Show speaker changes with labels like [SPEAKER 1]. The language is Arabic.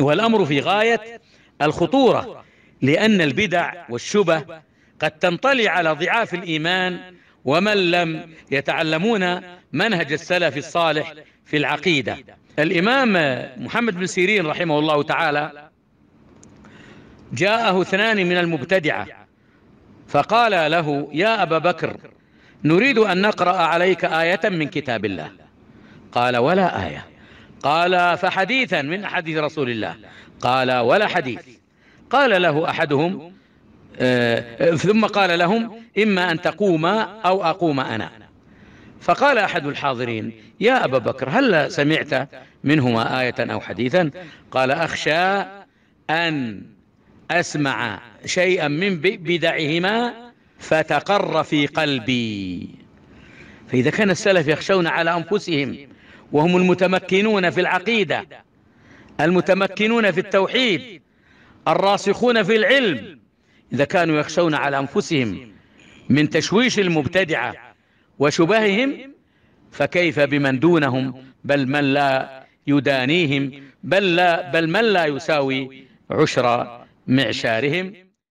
[SPEAKER 1] والأمر في غاية الخطورة لأن البدع والشبه قد تنطلي على ضعاف الإيمان ومن لم يتعلمون منهج السلف الصالح في العقيدة الإمام محمد بن سيرين رحمه الله تعالى جاءه اثنان من المبتدعة فقال له يا أبا بكر نريد أن نقرأ عليك آية من كتاب الله قال ولا آية قال فحديثا من حديث رسول الله قال ولا حديث قال له أحدهم آه ثم قال لهم إما أن تقوم أو أقوم أنا فقال أحد الحاضرين يا أبا بكر هل سمعت منهما آية أو حديثا قال أخشى أن أسمع شيئا من بدعهما فتقر في قلبي فإذا كان السلف يخشون على أنفسهم وهم المتمكنون في العقيدة المتمكنون في التوحيد الراسخون في العلم إذا كانوا يخشون على أنفسهم من تشويش المبتدعة وشبههم فكيف بمن دونهم بل من لا يدانيهم بل, لا بل من لا يساوي عشر معشارهم